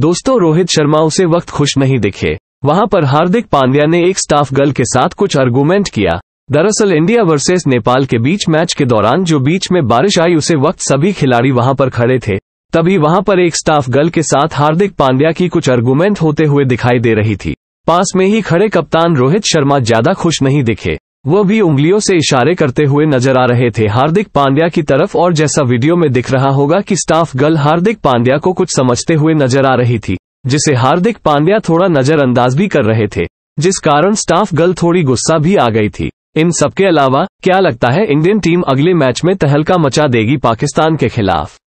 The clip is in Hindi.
दोस्तों रोहित शर्मा उसे वक्त खुश नहीं दिखे वहां पर हार्दिक पांड्या ने एक स्टाफ गर्ल के साथ कुछ आर्गूमेंट किया दरअसल इंडिया वर्सेस नेपाल के बीच मैच के दौरान जो बीच में बारिश आई उसे वक्त सभी खिलाड़ी वहां पर खड़े थे तभी वहां पर एक स्टाफ गर्ल के साथ हार्दिक पांड्या की कुछ आर्गूमेंट होते हुए दिखाई दे रही थी पास में ही खड़े कप्तान रोहित शर्मा ज्यादा खुश नहीं दिखे वो भी उंगलियों से इशारे करते हुए नजर आ रहे थे हार्दिक पांड्या की तरफ और जैसा वीडियो में दिख रहा होगा कि स्टाफ गर्ल हार्दिक पांड्या को कुछ समझते हुए नजर आ रही थी जिसे हार्दिक पांड्या थोड़ा नजरअंदाज भी कर रहे थे जिस कारण स्टाफ गर्ल थोड़ी गुस्सा भी आ गई थी इन सबके अलावा क्या लगता है इंडियन टीम अगले मैच में तहलका मचा देगी पाकिस्तान के खिलाफ